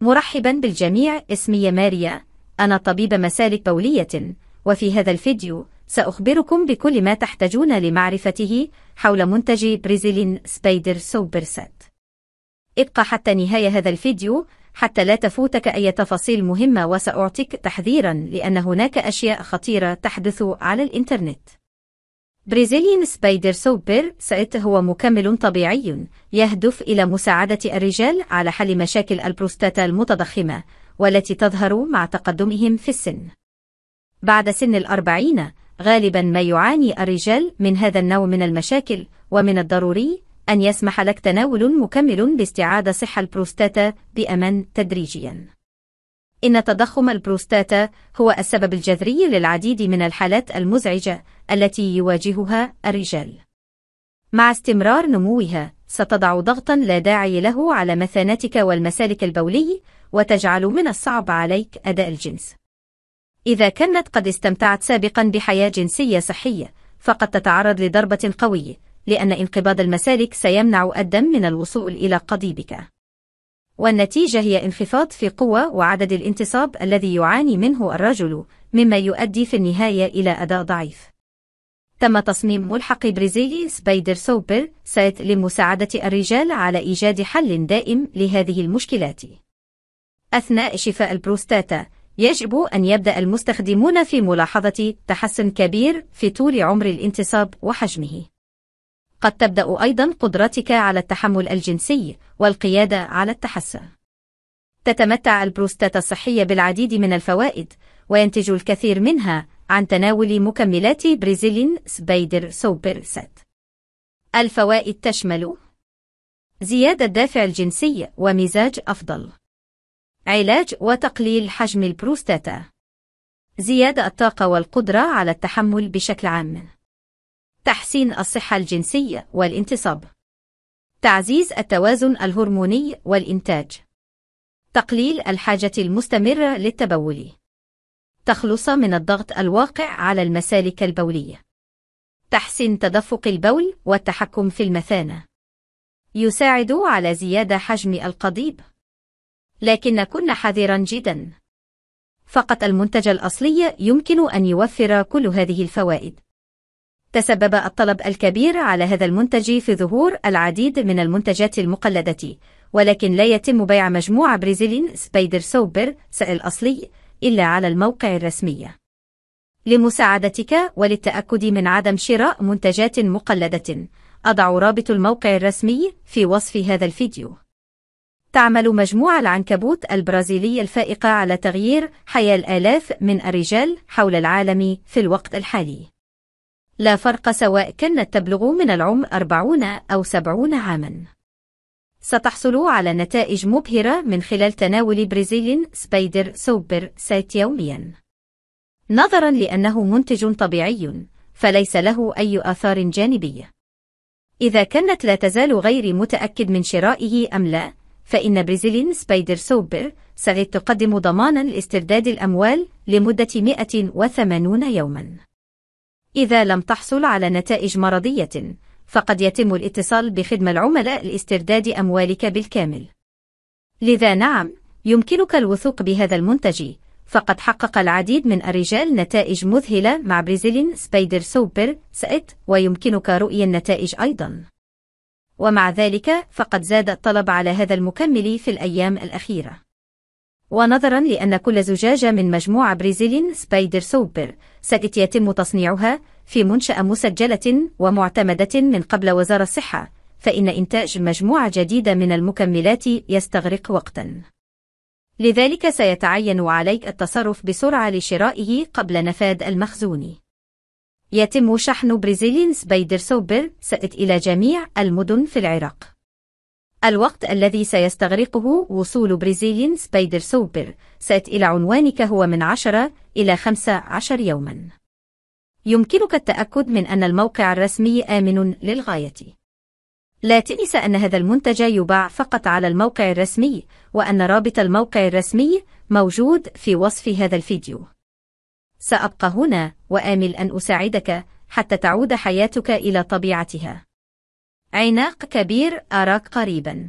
مرحبا بالجميع اسمي ماريا أنا طبيبة مسالك بولية وفي هذا الفيديو سأخبركم بكل ما تحتاجون لمعرفته حول منتج بريزيلين سبايدر سوبرسات ابقى حتى نهاية هذا الفيديو حتى لا تفوتك أي تفاصيل مهمة وسأعطيك تحذيرا لأن هناك أشياء خطيرة تحدث على الإنترنت بريزيليان سبايدر سوبر سائت هو مكمل طبيعي يهدف إلى مساعدة الرجال على حل مشاكل البروستاتا المتضخمة والتي تظهر مع تقدمهم في السن بعد سن الأربعين غالبا ما يعاني الرجال من هذا النوع من المشاكل ومن الضروري أن يسمح لك تناول مكمل باستعادة صحة البروستاتا بأمان تدريجياً إن تضخم البروستاتا هو السبب الجذري للعديد من الحالات المزعجة التي يواجهها الرجال. مع استمرار نموها، ستضع ضغطا لا داعي له على مثانتك والمسالك البولي، وتجعل من الصعب عليك أداء الجنس. إذا كانت قد استمتعت سابقا بحياة جنسية صحية، فقد تتعرض لضربة قوية، لأن انقباض المسالك سيمنع الدم من الوصول إلى قضيبك. والنتيجة هي انخفاض في قوة وعدد الانتصاب الذي يعاني منه الرجل، مما يؤدي في النهاية إلى أداء ضعيف. تم تصميم ملحق برازيلي سبايدر سوبر سايت لمساعدة الرجال على إيجاد حل دائم لهذه المشكلات. أثناء شفاء البروستاتا، يجب أن يبدأ المستخدمون في ملاحظة تحسن كبير في طول عمر الانتصاب وحجمه. قد تبدأ أيضا قدرتك على التحمل الجنسي والقيادة على التحسن. تتمتع البروستاتا الصحية بالعديد من الفوائد، وينتج الكثير منها عن تناول مكملات بريزيلين سبايدر سوبر سات. الفوائد تشمل زيادة الدافع الجنسي ومزاج أفضل علاج وتقليل حجم البروستاتا زيادة الطاقة والقدرة على التحمل بشكل عام تحسين الصحة الجنسية والانتصاب تعزيز التوازن الهرموني والإنتاج تقليل الحاجة المستمرة للتبول تخلص من الضغط الواقع على المسالك البولية تحسين تدفق البول والتحكم في المثانة يساعد على زيادة حجم القضيب لكن كن حذرا جدا فقط المنتج الأصلي يمكن أن يوفر كل هذه الفوائد تسبب الطلب الكبير على هذا المنتج في ظهور العديد من المنتجات المقلدة ولكن لا يتم بيع مجموعة برازيلين سبايدر سوبر سائل أصلي إلا على الموقع الرسمي لمساعدتك وللتأكد من عدم شراء منتجات مقلدة أضع رابط الموقع الرسمي في وصف هذا الفيديو تعمل مجموعة العنكبوت البرازيلية الفائقة على تغيير حياة الآلاف من الرجال حول العالم في الوقت الحالي لا فرق سواء كانت تبلغ من العمر 40 أو 70 عاماً. ستحصل على نتائج مبهرة من خلال تناول برازيلين سبايدر سوبر سايت يومياً. نظراً لأنه منتج طبيعي، فليس له أي آثار جانبية. إذا كانت لا تزال غير متأكد من شرائه أم لا، فإن برازيلين سبايدر سوبر سغيت تقدم ضماناً لاسترداد الأموال لمدة 180 يوماً. إذا لم تحصل على نتائج مرضية فقد يتم الاتصال بخدمة العملاء لاسترداد أموالك بالكامل لذا نعم يمكنك الوثوق بهذا المنتج فقد حقق العديد من الرجال نتائج مذهلة مع بريزيلين سبايدر سوبر سأت ويمكنك رؤية النتائج أيضا ومع ذلك فقد زاد الطلب على هذا المكمل في الأيام الأخيرة ونظرا لأن كل زجاجة من مجموعة بريزيلين سبايدر سوبر ست يتم تصنيعها في منشأة مسجلة ومعتمدة من قبل وزارة الصحة فإن إنتاج مجموعة جديدة من المكملات يستغرق وقتا لذلك سيتعين عليك التصرف بسرعة لشرائه قبل نفاد المخزون يتم شحن بريزيلين سبايدر سوبر سأت إلى جميع المدن في العراق الوقت الذي سيستغرقه وصول بريزيلين سبايدر سوبر سات إلى عنوانك هو من 10 إلى 15 يوماً. يمكنك التأكد من أن الموقع الرسمي آمن للغاية. لا تنس أن هذا المنتج يباع فقط على الموقع الرسمي وأن رابط الموقع الرسمي موجود في وصف هذا الفيديو. سأبقى هنا وآمل أن أساعدك حتى تعود حياتك إلى طبيعتها. عناق كبير أراك قريبا